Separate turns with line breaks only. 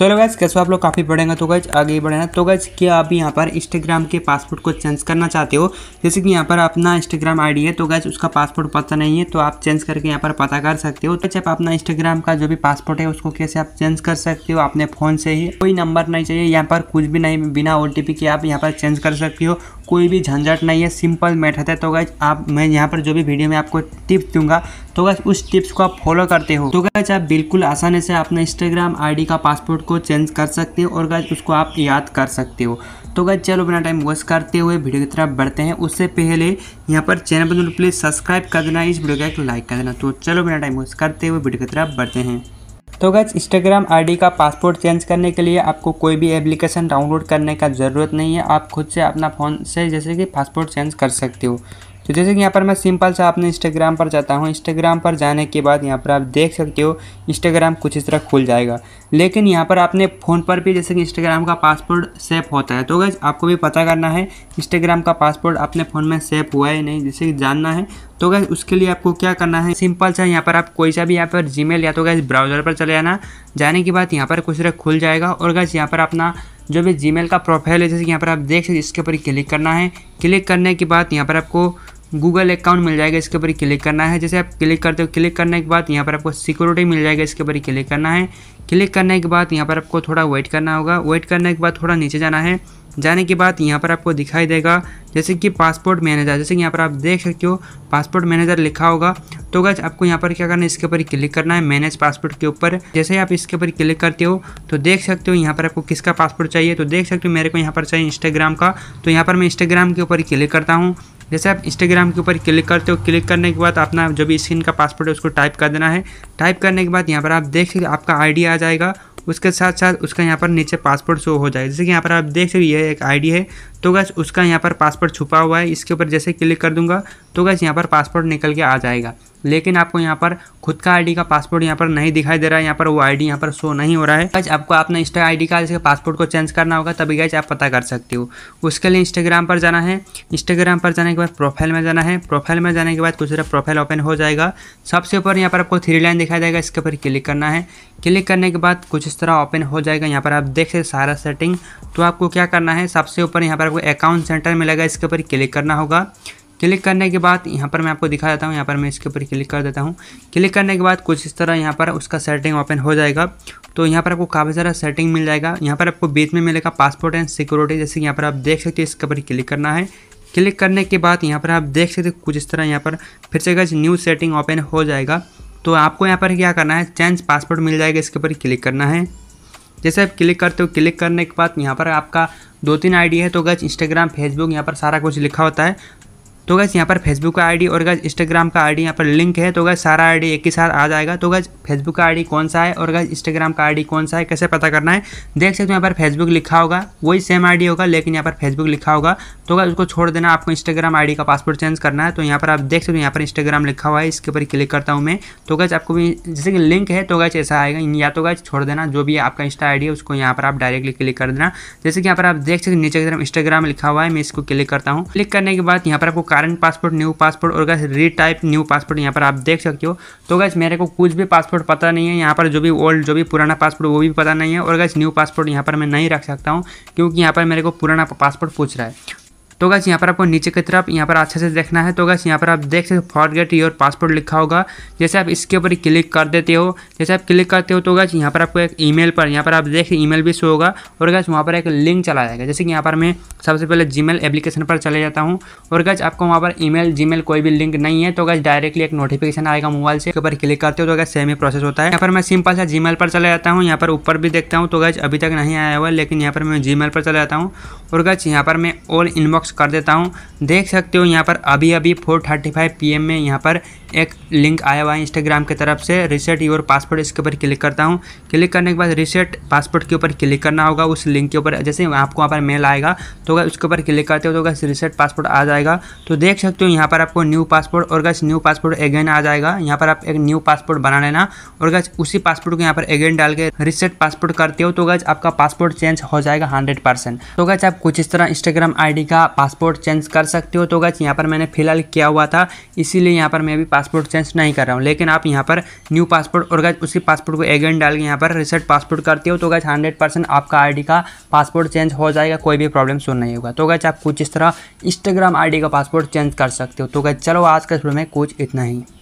so hello guys कैसे आप लोग काफ़ी तो बढ़ेंगे तो गाइज आगे ही तो गाइज क्या आप यहाँ पर इंस्टाग्राम के पासपोर्ट को चेंज करना चाहते हो जैसे कि यहाँ पर अपना इंस्टाग्राम आईडी है तो गाइज उसका पासपोर्ट पता नहीं है तो आप चेंज करके यहाँ पर पता कर सकते हो तो जब अपना इंस्टाग्राम का जो भी पासपोर्ट है उसको कैसे आप चेंज कर सकते हो अपने फ़ोन से ही कोई नंबर नहीं चाहिए यहाँ पर कुछ भी नहीं बिना ओ के आप यहाँ पर चेंज कर सकते हो कोई भी झंझट नहीं है सिंपल मेथड है तो गैस आप मैं यहाँ पर जो भी वीडियो में आपको टिप्स दूंगा तो गैस उस टिप्स को आप फॉलो करते हो तो गैस आप बिल्कुल आसानी से अपने इंस्टाग्राम आईडी का पासपोर्ट को चेंज कर सकते हो और गैस उसको आप याद कर सकते हो तो गैस चलो बिना टाइम वेस्ट करते हुए वीडियो की तरफ बढ़ते हैं उससे पहले यहाँ पर चैनल पर प्लीज़ सब्सक्राइब कर देना इस वीडियो का एक लाइक कर देना तो चलो बिना टाइम वेस्ट करते हुए वीडियो की तरफ बढ़ते हैं तो गैस इंस्टाग्राम आईडी का पासपोर्ट चेंज करने के लिए आपको कोई भी एप्लीकेशन डाउनलोड करने का ज़रूरत नहीं है आप खुद से अपना फ़ोन से जैसे कि पासपोर्ट चेंज कर सकते हो तो जैसे कि यहाँ पर मैं सिंपल सा अपने इंस्टाग्राम पर जाता हूँ इंस्टाग्राम पर जाने के बाद यहाँ पर आप देख सकते हो इंस्टाग्राम कुछ इस तरह खुल जाएगा लेकिन यहाँ पर आपने फ़ोन पर भी जैसे कि इंस्टाग्राम का पासवर्ड सेव होता है तो गैस आपको भी पता करना है इंस्टाग्राम का पासवर्ड अपने फ़ोन में सेव हुआ है नहीं जैसे कि जानना है तो गैस उसके लिए आपको क्या करना है सिंपल सा यहाँ पर आप कोई सा भी यहाँ पर जी या तो गैस ब्राउज़र पर चले जाना जाने के बाद यहाँ पर कुछ तरह खुल जाएगा और गैस यहाँ पर अपना जो भी जी का प्रोफाइल है जैसे कि यहाँ पर आप देख सकते इसके ऊपर क्लिक करना है क्लिक करने के बाद यहाँ पर आपको गूगल अकाउंट मिल जाएगा इसके ऊपर क्लिक करना है जैसे आप क्लिक करते हो क्लिक करने के बाद यहाँ पर आपको सिक्योरिटी मिल जाएगा इसके ऊपर क्लिक करना है क्लिक करने के बाद यहाँ पर आपको थोड़ा वेट करना होगा वेट करने के बाद थोड़ा नीचे जाना है जाने के बाद यहाँ पर आपको दिखाई देगा जैसे कि पासपोर्ट मैनेजर जैसे कि यहाँ पर आप देख सकते हो पासपोर्ट मैनेजर लिखा होगा तो गज आपको यहाँ पर क्या करना है इसके ऊपर क्लिक करना है मैनेज पासपोर्ट के ऊपर जैसे ही आप इसके ऊपर क्लिक करते हो तो देख सकते हो यहाँ पर आपको किसका पासपोर्ट चाहिए तो देख सकते हो मेरे को यहाँ पर चाहिए इंस्टाग्राम का तो यहाँ पर मैं इंस्टाग्राम के ऊपर क्लिक करता हूँ जैसे आप इंस्टाग्राम के ऊपर क्लिक करते हो क्लिक करने के बाद अपना जो भी स्क्रीन का पासवर्ड है उसको टाइप कर देना है टाइप करने के बाद यहाँ पर आप देख सकते आपका आई आ जाएगा उसके साथ साथ उसका यहाँ पर नीचे पासपोर्ट शो हो जाएगा जैसे कि यहाँ पर आप देख सकते ये एक आईडी है तो गैस उसका यहाँ पर पासवर्ड छुपा हुआ है इसके ऊपर जैसे क्लिक कर दूंगा तो गैस यहाँ पर पासवर्ड निकल के आ जाएगा लेकिन आपको यहाँ पर खुद का आईडी का पासपोर्ट यहाँ पर नहीं दिखाई दे रहा है यहाँ पर वो आईडी यहाँ पर शो नहीं हो रहा है गैस आपको अपना इंस्टा आईडी का जैसे पासपोर्ट को चेंज करना होगा तभी गैस आप पता कर सकते हो उसके लिए इंस्टाग्राम पर जाना है इंस्टाग्राम पर जाने के बाद प्रोफाइल में जाना है प्रोफाइल में जाने के बाद कुछ तरह प्रोफाइल ओपन हो जाएगा सबसे ऊपर यहाँ पर आपको थ्री लाइन दिखाई देगा इसके ऊपर क्लिक करना है क्लिक करने के बाद कुछ इस तरह ओपन हो जाएगा यहाँ पर आप देख सकते सारा सेटिंग तो आपको क्या करना है सबसे ऊपर यहाँ पर आपको अकाउंट सेंटर मिलेगा इसके ऊपर क्लिक करना होगा क्लिक करने के बाद यहाँ पर मैं आपको दिखा देता हूँ यहाँ पर मैं इसके ऊपर क्लिक कर देता हूँ क्लिक करने के बाद कुछ इस तरह यहाँ पर उसका सेटिंग ओपन हो जाएगा तो यहाँ पर आपको काफ़ी सारा सेटिंग मिल जाएगा यहाँ पर आपको बीच में मिलेगा पासपोर्ट एंड सिक्योरिटी जैसे यहाँ पर आप देख सकते हो इसके ऊपर क्लिक करना है क्लिक करने के बाद यहाँ पर आप देख सकते हो कुछ इस तरह यहाँ पर फिर से गज न्यू सेटिंग ओपन हो जाएगा तो आपको यहाँ पर क्या करना है चेंज पासपोर्ट मिल जाएगा इसके ऊपर क्लिक करना है जैसे आप क्लिक करते हो क्लिक करने के बाद यहाँ पर आपका दो तीन आईडी है तो गज इंस्टाग्राम फेसबुक यहाँ पर सारा कुछ लिखा होता है तो गैस यहाँ पर फेसबुक का आईडी और गैस इंस्टाग्राम का आईडी यहाँ पर लिंक है तो गैस सारा आईडी एक ही साथ आ जाएगा तो गैस फेसबुक का आईडी कौन सा है और गैस इंस्टाग्राम का आईडी कौन सा है कैसे पता करना है देख सकते हो यहाँ पर फेसबुक लिखा होगा वही सेम आईडी होगा लेकिन यहाँ पर फेसबुक लिखा होगा तो गैस उसको छोड़ देना आपको इंस्टाग्राम आई का पासवर्ड चेंज करना है तो यहाँ पर आप देख सकते हो यहाँ पर इंस्टाग्राम लिखा हुआ है इसके ऊपर क्लिक करता हूँ मैं तो गैस आपको भी जैसे कि लिंक है तो गैस ऐसा आएगा या तो गैस छोड़ देना जो भी आपका इंस्टा आई है उसको यहाँ पर आप डायरेक्टली क्लिक कर देना जैसे कि यहाँ पर आप देख सकते नीचे की तरफ इंस्टाग्राम लिखा हुआ है मैं इसको क्लिक करता हूँ क्लिक करने के बाद यहाँ पर आपको करंट पासपोर्ट न्यू पासपोर्ट और गैस रीटाइप न्यू पासपोर्ट यहाँ पर आप देख सकते हो तो गैस मेरे को कुछ भी पासपोर्ट पता नहीं है यहाँ पर जो भी ओल्ड जो भी पुराना पासपोर्ट वो भी पता नहीं है और गैस न्यू पासपोर्ट यहाँ पर मैं नहीं रख सकता हूँ क्योंकि यहाँ पर मेरे को पुराना पासपोर्ट पूछ रहा है तो गैस यहाँ पर आपको नीचे की तरफ यहाँ पर अच्छे से देखना है तो गैस यहाँ पर आप देख सकते फॉरगेट योर पासपोर्ट लिखा होगा जैसे आप इसके ऊपर क्लिक कर देते हो जैसे आप क्लिक करते हो तो गैस यहाँ पर आपको एक ईमेल पर यहाँ पर आप देख ईमेल भी शो होगा और गैस वहाँ पर एक लिंक चला जाएगा जैसे कि यहाँ पर मैं सबसे पहले जीमेल एप्लीकेशन पर चले जाता हूँ और गैस आपको वहाँ पर ईमेल जीमेल कोई भी लिंक नहीं है तो गैस डायरेक्टली एक नोटिफिकेशन आएगा मोबाइल से ऊपर क्लिक करते हो तो गैस सेम ही प्रोसेस होता है यहाँ पर मैं सिंपल सा जीमेल पर चला जाता हूँ यहाँ पर ऊपर भी देखता हूँ तो गैस अभी तक नहीं आया हुआ लेकिन यहाँ पर मैं जीमेल पर चला जाता हूँ और गैस यहाँ पर मैं ऑल इनबॉक्स बॉक्स कर देता हूँ देख सकते हो यहाँ पर अभी अभी 4:35 एम में यहाँ पर एक लिंक आया हुआ है इंस्टाग्राम की तरफ से रिसेट योर पासपोर्ट इसके ऊपर क्लिक करता हूँ क्लिक करने के बाद रिसेट पासपोर्ट के ऊपर क्लिक करना होगा उस लिंक के ऊपर जैसे आपको वहाँ पर मेल आएगा तो अगर उसके ऊपर क्लिक करते हो तो अगर रिसेट पासपोर्ट आ जाएगा तो देख सकते हो यहाँ पर आपको न्यू पासपोर्ट और गैस न्यू पासपोर्ट अगेन आ जाएगा यहाँ पर आप एक न्यू पासपोर्ट बना लेना और गैस उसी पासपोर्ट को यहाँ पर अगेन डाल के रिसेट पासपोर्ट करते हो तो गैस आपका पासपोर्ट चेंज हो जाएगा हंड्रेड तो गैस आप कुछ इस तरह इंस्टाग्राम आई का पासपोर्ट चेंज कर सकते हो तो गैस यहाँ पर मैंने फिलहाल किया हुआ था इसीलिए यहाँ पर मैं अभी पासपोर्ट चेंज नहीं कर रहा हूँ लेकिन आप यहाँ पर न्यू पासपोर्ट और गैस उसी पासपोर्ट को एगेंट डाल के यहाँ पर रिसेट पासपोर्ट करते हो तो गैस हंड्रेड आपका आई का पासपोर्ट चेंज हो जाएगा कोई भी प्रॉब्लम सुन नहीं होगा तो गैस आप कुछ इस तरह इंस्टाग्राम आई का पासपोर्ट चेंज कर सकते हो तो गैस चलो आज का शुरू में कुछ इतना ही